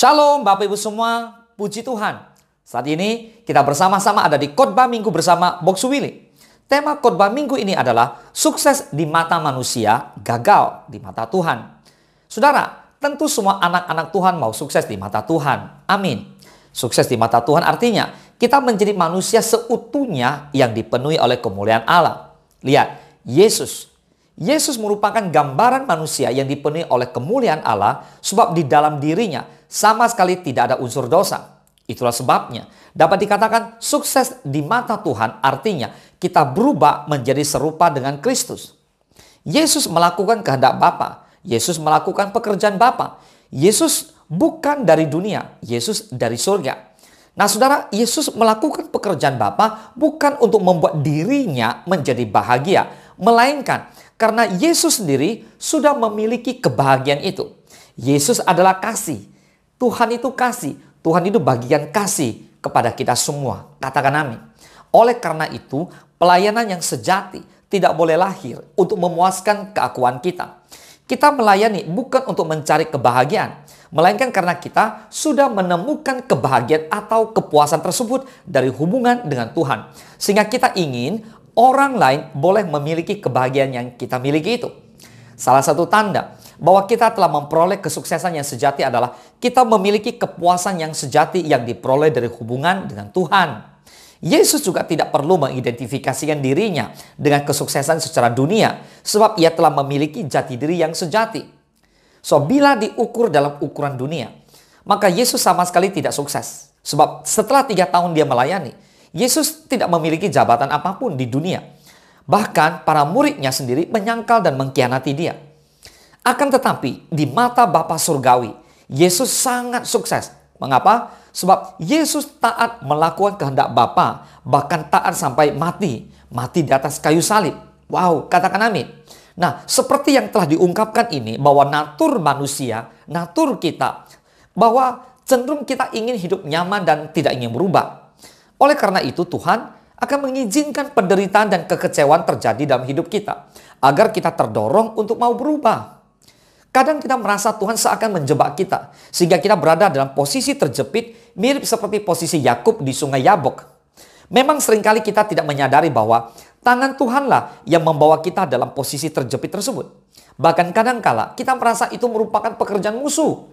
Shalom Bapak Ibu semua, puji Tuhan. Saat ini kita bersama-sama ada di khotbah minggu bersama Boksu Willy. Tema khotbah minggu ini adalah sukses di mata manusia, gagal di mata Tuhan. Saudara, tentu semua anak-anak Tuhan mau sukses di mata Tuhan. Amin. Sukses di mata Tuhan artinya kita menjadi manusia seutuhnya yang dipenuhi oleh kemuliaan Allah. Lihat, Yesus Yesus merupakan gambaran manusia yang dipenuhi oleh kemuliaan Allah sebab di dalam dirinya sama sekali tidak ada unsur dosa. Itulah sebabnya dapat dikatakan sukses di mata Tuhan artinya kita berubah menjadi serupa dengan Kristus. Yesus melakukan kehendak Bapa. Yesus melakukan pekerjaan Bapa. Yesus bukan dari dunia, Yesus dari surga. Nah, saudara, Yesus melakukan pekerjaan Bapa bukan untuk membuat dirinya menjadi bahagia, melainkan karena Yesus sendiri sudah memiliki kebahagiaan itu. Yesus adalah kasih. Tuhan itu kasih. Tuhan itu bagian kasih kepada kita semua. Katakan amin. Oleh karena itu, pelayanan yang sejati tidak boleh lahir untuk memuaskan keakuan kita. Kita melayani bukan untuk mencari kebahagiaan, melainkan karena kita sudah menemukan kebahagiaan atau kepuasan tersebut dari hubungan dengan Tuhan. Sehingga kita ingin orang lain boleh memiliki kebahagiaan yang kita miliki itu. Salah satu tanda bahwa kita telah memperoleh kesuksesan yang sejati adalah kita memiliki kepuasan yang sejati yang diperoleh dari hubungan dengan Tuhan. Yesus juga tidak perlu mengidentifikasikan dirinya dengan kesuksesan secara dunia sebab ia telah memiliki jati diri yang sejati. So, bila diukur dalam ukuran dunia, maka Yesus sama sekali tidak sukses. Sebab setelah tiga tahun dia melayani, Yesus tidak memiliki jabatan apapun di dunia. Bahkan para muridnya sendiri menyangkal dan mengkhianati dia. Akan tetapi di mata Bapa Surgawi, Yesus sangat sukses. Mengapa? Sebab Yesus taat melakukan kehendak Bapa, bahkan taat sampai mati, mati di atas kayu salib. Wow, katakan amin. Nah, seperti yang telah diungkapkan ini bahwa natur manusia, natur kita, bahwa cenderung kita ingin hidup nyaman dan tidak ingin berubah. Oleh karena itu Tuhan akan mengizinkan penderitaan dan kekecewaan terjadi dalam hidup kita. Agar kita terdorong untuk mau berubah. Kadang kita merasa Tuhan seakan menjebak kita. Sehingga kita berada dalam posisi terjepit mirip seperti posisi Yakub di sungai Yabok. Memang seringkali kita tidak menyadari bahwa tangan Tuhanlah yang membawa kita dalam posisi terjepit tersebut. Bahkan kadangkala kita merasa itu merupakan pekerjaan musuh.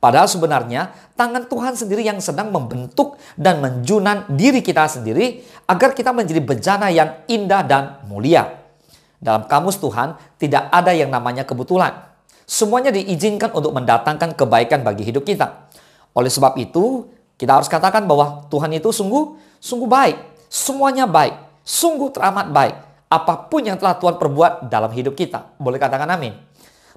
Padahal sebenarnya tangan Tuhan sendiri yang sedang membentuk dan menjunan diri kita sendiri agar kita menjadi bejana yang indah dan mulia. Dalam kamus Tuhan tidak ada yang namanya kebetulan. Semuanya diizinkan untuk mendatangkan kebaikan bagi hidup kita. Oleh sebab itu, kita harus katakan bahwa Tuhan itu sungguh sungguh baik. Semuanya baik, sungguh teramat baik. Apapun yang telah Tuhan perbuat dalam hidup kita. Boleh katakan amin.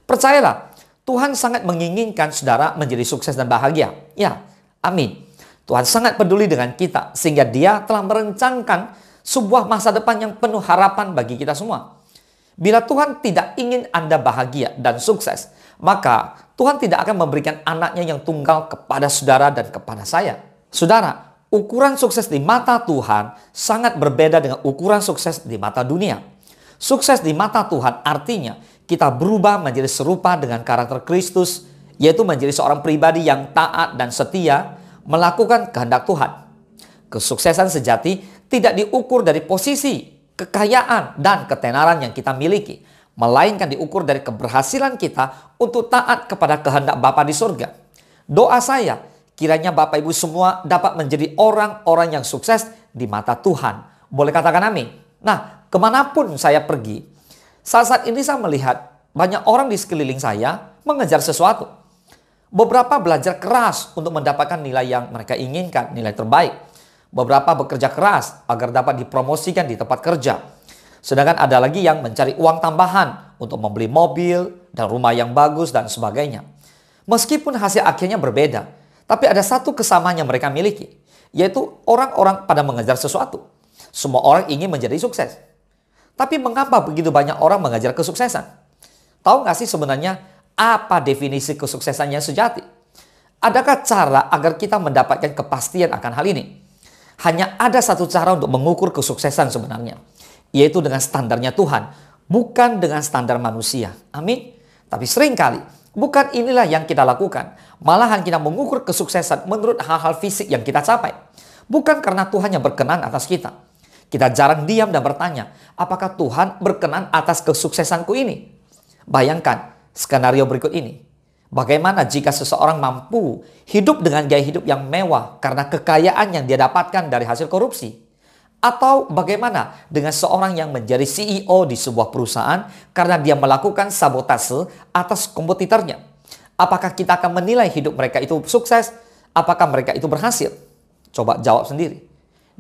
Percayalah, Tuhan sangat menginginkan saudara menjadi sukses dan bahagia. Ya, amin. Tuhan sangat peduli dengan kita sehingga dia telah merencanakan sebuah masa depan yang penuh harapan bagi kita semua. Bila Tuhan tidak ingin Anda bahagia dan sukses, maka Tuhan tidak akan memberikan anaknya yang tunggal kepada saudara dan kepada saya. Saudara, ukuran sukses di mata Tuhan sangat berbeda dengan ukuran sukses di mata dunia. Sukses di mata Tuhan artinya kita berubah menjadi serupa dengan karakter Kristus, yaitu menjadi seorang pribadi yang taat dan setia melakukan kehendak Tuhan. Kesuksesan sejati tidak diukur dari posisi, kekayaan, dan ketenaran yang kita miliki, melainkan diukur dari keberhasilan kita untuk taat kepada kehendak Bapa di surga. Doa saya, kiranya Bapak Ibu semua dapat menjadi orang-orang yang sukses di mata Tuhan. Boleh katakan amin. Nah, kemanapun saya pergi, saat-saat ini saya melihat banyak orang di sekeliling saya mengejar sesuatu. Beberapa belajar keras untuk mendapatkan nilai yang mereka inginkan, nilai terbaik. Beberapa bekerja keras agar dapat dipromosikan di tempat kerja. Sedangkan ada lagi yang mencari uang tambahan untuk membeli mobil dan rumah yang bagus dan sebagainya. Meskipun hasil akhirnya berbeda, tapi ada satu kesamaan yang mereka miliki, yaitu orang-orang pada mengejar sesuatu. Semua orang ingin menjadi sukses. Tapi mengapa begitu banyak orang mengajar kesuksesan? Tahu nggak sih sebenarnya apa definisi kesuksesannya sejati? Adakah cara agar kita mendapatkan kepastian akan hal ini? Hanya ada satu cara untuk mengukur kesuksesan sebenarnya, yaitu dengan standarnya Tuhan, bukan dengan standar manusia. Amin. Tapi seringkali bukan inilah yang kita lakukan. Malahan kita mengukur kesuksesan menurut hal-hal fisik yang kita capai. Bukan karena Tuhan yang berkenan atas kita kita jarang diam dan bertanya, apakah Tuhan berkenan atas kesuksesanku ini? Bayangkan skenario berikut ini. Bagaimana jika seseorang mampu hidup dengan gaya hidup yang mewah karena kekayaan yang dia dapatkan dari hasil korupsi? Atau bagaimana dengan seorang yang menjadi CEO di sebuah perusahaan karena dia melakukan sabotase atas kompetitornya? Apakah kita akan menilai hidup mereka itu sukses? Apakah mereka itu berhasil? Coba jawab sendiri.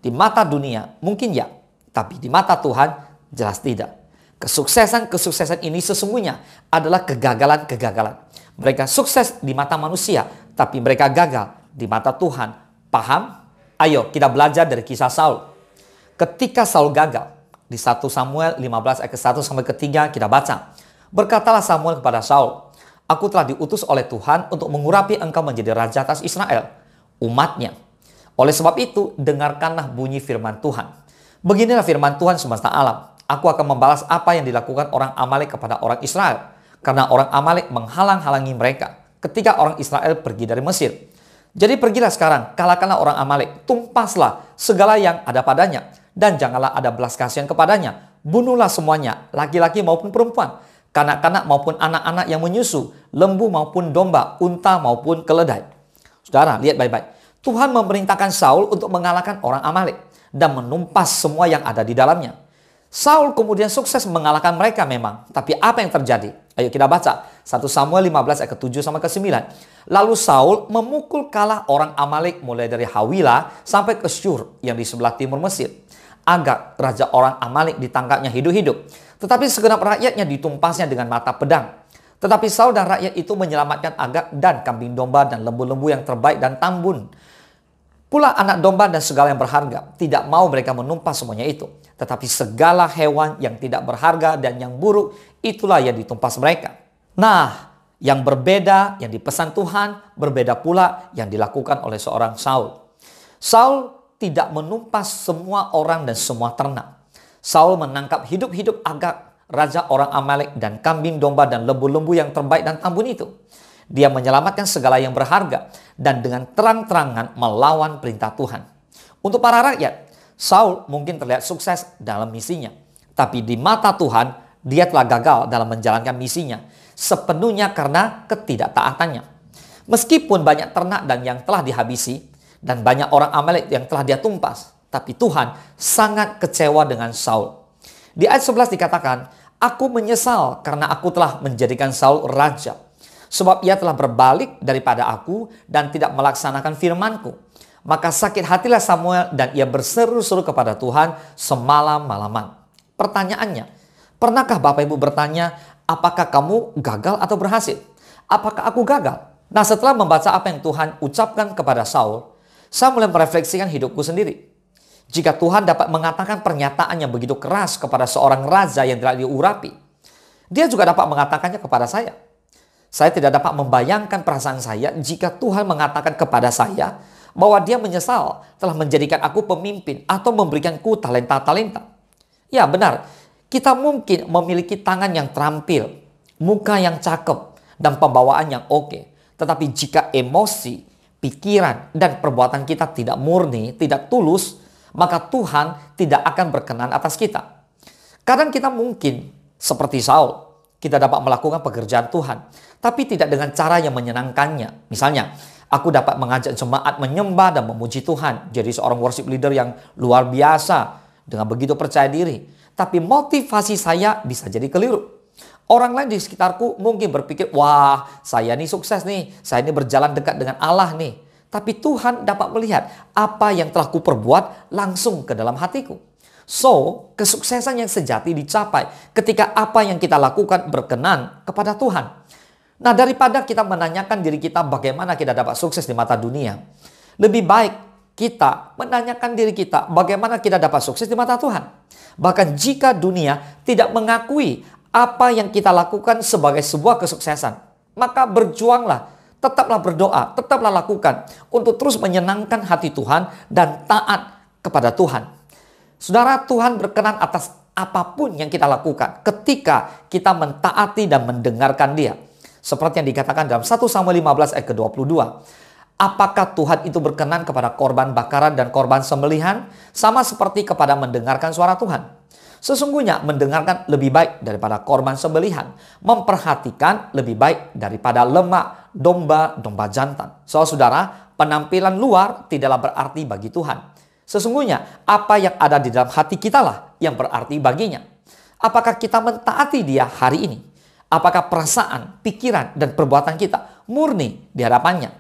Di mata dunia mungkin ya, tapi di mata Tuhan jelas tidak. Kesuksesan-kesuksesan ini sesungguhnya adalah kegagalan-kegagalan. Mereka sukses di mata manusia, tapi mereka gagal di mata Tuhan. Paham? Ayo kita belajar dari kisah Saul. Ketika Saul gagal, di 1 Samuel 15 ayat 1 sampai ketiga kita baca. Berkatalah Samuel kepada Saul, Aku telah diutus oleh Tuhan untuk mengurapi engkau menjadi raja atas Israel, umatnya oleh sebab itu, dengarkanlah bunyi firman Tuhan. Beginilah firman Tuhan semesta alam. Aku akan membalas apa yang dilakukan orang Amalek kepada orang Israel. Karena orang Amalek menghalang-halangi mereka ketika orang Israel pergi dari Mesir. Jadi pergilah sekarang, kalahkanlah orang Amalek, tumpaslah segala yang ada padanya, dan janganlah ada belas kasihan kepadanya. Bunuhlah semuanya, laki-laki maupun perempuan, kanak-kanak maupun anak-anak yang menyusu, lembu maupun domba, unta maupun keledai. Saudara, lihat baik-baik. Tuhan memerintahkan Saul untuk mengalahkan orang Amalek dan menumpas semua yang ada di dalamnya. Saul kemudian sukses mengalahkan mereka memang, tapi apa yang terjadi? Ayo kita baca 1 Samuel 15 ayat ke-7 sampai ke-9. Lalu Saul memukul kalah orang Amalek mulai dari Hawila sampai ke Syur yang di sebelah timur Mesir. Agak raja orang Amalek ditangkapnya hidup-hidup. Tetapi segenap rakyatnya ditumpasnya dengan mata pedang. Tetapi Saul dan rakyat itu menyelamatkan Agak dan kambing domba dan lembu-lembu yang terbaik dan tambun. Pula anak domba dan segala yang berharga, tidak mau mereka menumpas semuanya itu. Tetapi segala hewan yang tidak berharga dan yang buruk, itulah yang ditumpas mereka. Nah, yang berbeda, yang dipesan Tuhan, berbeda pula yang dilakukan oleh seorang Saul. Saul tidak menumpas semua orang dan semua ternak. Saul menangkap hidup-hidup agak raja orang Amalek dan kambing domba dan lembu-lembu yang terbaik dan tambun itu. Dia menyelamatkan segala yang berharga dan dengan terang-terangan melawan perintah Tuhan. Untuk para rakyat, Saul mungkin terlihat sukses dalam misinya. Tapi di mata Tuhan, dia telah gagal dalam menjalankan misinya sepenuhnya karena ketidaktaatannya. Meskipun banyak ternak dan yang telah dihabisi dan banyak orang Amalek yang telah dia tumpas, tapi Tuhan sangat kecewa dengan Saul. Di ayat 11 dikatakan, Aku menyesal karena aku telah menjadikan Saul raja Sebab ia telah berbalik daripada aku dan tidak melaksanakan firmanku. Maka sakit hatilah Samuel dan ia berseru-seru kepada Tuhan semalam-malaman. Pertanyaannya, pernahkah Bapak Ibu bertanya, apakah kamu gagal atau berhasil? Apakah aku gagal? Nah setelah membaca apa yang Tuhan ucapkan kepada Saul, saya mulai merefleksikan hidupku sendiri. Jika Tuhan dapat mengatakan pernyataan yang begitu keras kepada seorang raja yang tidak diurapi, dia juga dapat mengatakannya kepada saya. Saya tidak dapat membayangkan perasaan saya jika Tuhan mengatakan kepada saya bahwa dia menyesal telah menjadikan aku pemimpin atau memberikanku talenta-talenta. Ya benar, kita mungkin memiliki tangan yang terampil, muka yang cakep, dan pembawaan yang oke. Tetapi jika emosi, pikiran, dan perbuatan kita tidak murni, tidak tulus, maka Tuhan tidak akan berkenan atas kita. Kadang kita mungkin seperti Saul, kita dapat melakukan pekerjaan Tuhan, tapi tidak dengan cara yang menyenangkannya. Misalnya, aku dapat mengajak jemaat menyembah dan memuji Tuhan, jadi seorang worship leader yang luar biasa dengan begitu percaya diri. Tapi motivasi saya bisa jadi keliru. Orang lain di sekitarku mungkin berpikir, wah saya ini sukses nih, saya ini berjalan dekat dengan Allah nih. Tapi Tuhan dapat melihat apa yang telah kuperbuat langsung ke dalam hatiku. So, kesuksesan yang sejati dicapai ketika apa yang kita lakukan berkenan kepada Tuhan. Nah, daripada kita menanyakan diri kita bagaimana kita dapat sukses di mata dunia, lebih baik kita menanyakan diri kita bagaimana kita dapat sukses di mata Tuhan. Bahkan jika dunia tidak mengakui apa yang kita lakukan sebagai sebuah kesuksesan, maka berjuanglah, tetaplah berdoa, tetaplah lakukan untuk terus menyenangkan hati Tuhan dan taat kepada Tuhan. Saudara, Tuhan berkenan atas apapun yang kita lakukan ketika kita mentaati dan mendengarkan dia. Seperti yang dikatakan dalam 1 Samuel 15 ayat ke-22. Apakah Tuhan itu berkenan kepada korban bakaran dan korban sembelihan sama seperti kepada mendengarkan suara Tuhan? Sesungguhnya mendengarkan lebih baik daripada korban sembelihan, memperhatikan lebih baik daripada lemak domba-domba jantan. Soal saudara, penampilan luar tidaklah berarti bagi Tuhan. Sesungguhnya apa yang ada di dalam hati kita lah yang berarti baginya. Apakah kita mentaati dia hari ini? Apakah perasaan, pikiran, dan perbuatan kita murni di hadapannya?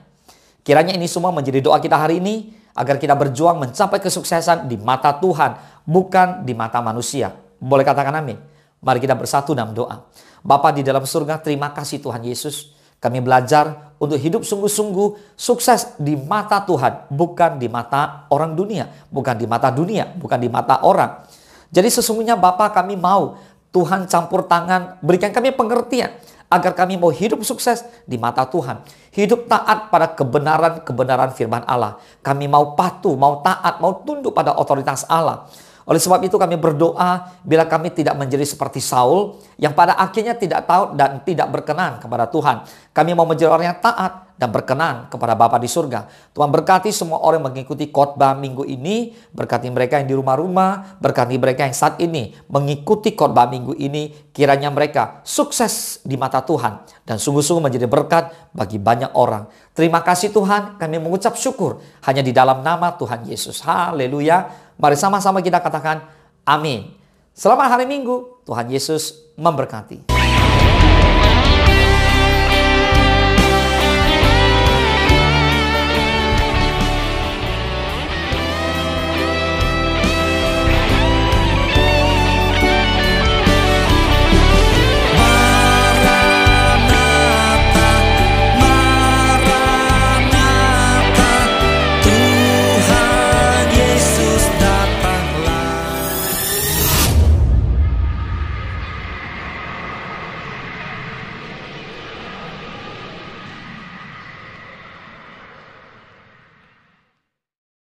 Kiranya ini semua menjadi doa kita hari ini agar kita berjuang mencapai kesuksesan di mata Tuhan, bukan di mata manusia. Boleh katakan amin. Mari kita bersatu dalam doa. Bapa di dalam surga, terima kasih Tuhan Yesus. Kami belajar untuk hidup sungguh-sungguh sukses di mata Tuhan, bukan di mata orang dunia, bukan di mata dunia, bukan di mata orang. Jadi sesungguhnya Bapak kami mau Tuhan campur tangan, berikan kami pengertian agar kami mau hidup sukses di mata Tuhan. Hidup taat pada kebenaran-kebenaran firman Allah. Kami mau patuh, mau taat, mau tunduk pada otoritas Allah. Oleh sebab itu kami berdoa bila kami tidak menjadi seperti Saul yang pada akhirnya tidak tahu dan tidak berkenan kepada Tuhan. Kami mau menjadi orang yang taat dan berkenan kepada Bapa di surga. Tuhan berkati semua orang yang mengikuti khotbah minggu ini, berkati mereka yang di rumah-rumah, berkati mereka yang saat ini mengikuti khotbah minggu ini, kiranya mereka sukses di mata Tuhan dan sungguh-sungguh menjadi berkat bagi banyak orang. Terima kasih Tuhan, kami mengucap syukur hanya di dalam nama Tuhan Yesus. Haleluya. Mari sama-sama kita katakan amin. Selamat hari Minggu. Tuhan Yesus memberkati.